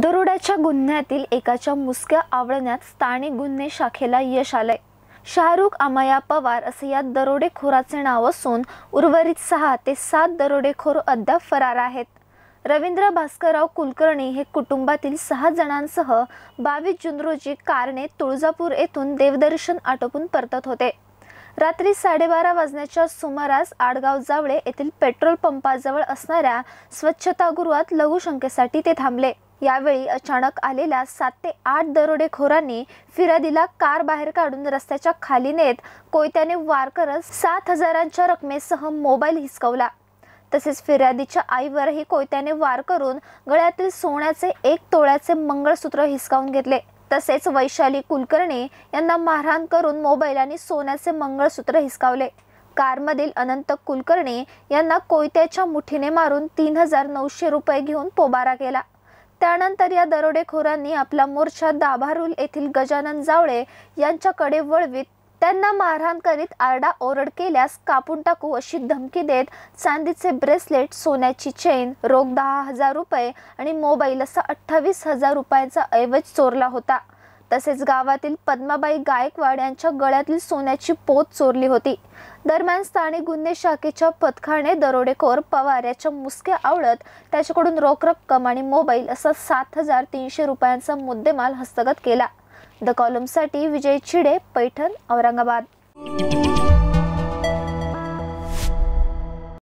दरोड्याच्या गुन्ह्यातील एकाच्या मुसक्या आवडण्यात स्थानिक गुन्हे शाखेला यश आलंय शाहरुख अमाया पवार असे या दरोडेखोराचे नाव असून उर्वरित सहा ते सात दरोडेखोर अद्याप फरार आहेत रवींद्र भास्करराव कुलकर्णी हे कुटुंबातील सहा जणांसह बावीस जून रोजी कारने तुळजापूर येथून देवदर्शन आटोपून परतत होते रात्री साडेबारा वाजण्याच्या सुमारास आडगाव जावळे येथील पेट्रोल पंपाजवळ असणाऱ्या स्वच्छतागृहात लघुशंकेसाठी ते थांबले यावेळी अचानक आलेल्या सात ते आठ दरोडेखोरांनी फिर्यादीला कार बाहेर काढून रस्त्याच्या खाली नेत कोयत्याने वार करत सात हजारांच्या रकमेसह मोबाईल हिसकवला तसेच फिर्यादीच्या आईवरही कोयत्याने वार करून गळ्यातील सोन्याचे एक तोळ्याचे मंगळसूत्र हिसकावून घेतले तसेच वैशाली कुलकर्णी यांना मारहाण करून मोबाईल आणि सोन्याचे मंगळसूत्र हिसकावले कारमधील अनंत कुलकर्णी यांना कोयत्याच्या मुठीने मारून तीन हजार नऊशे रुपये घेऊन पोबारा केला त्यानंतर या दरोडेखोरांनी आपला मोर्चा दाभारुल येथील गजानन जावळे यांच्याकडे वळवीत त्यांना मारहाण करीत आरडा ओरड केल्यास कापून टाकू अशी धमकी देत चांदीचे ब्रेसलेट सोन्याची चेन रोख दहा हजार रुपये आणि मोबाईल असा अठ्ठावीस हजार रुपयांचा ऐवज चोरला होता तसेच गावातील पद्माबाई गायकवाड यांच्या गळ्यातील सोन्याची पोत चोरली होती दरम्यान स्थानिक गुन्हे शाखेच्या पथकाने दरोडेखोर पवार याच्या मुसक्या आवडत त्याच्याकडून रोख रक्कम आणि मोबाईल असा सात हजार तीनशे रुपयांचा मुद्देमाल हस्तगत केला द कॉलमसाठी विजय छिडे पैठण औरंगाबाद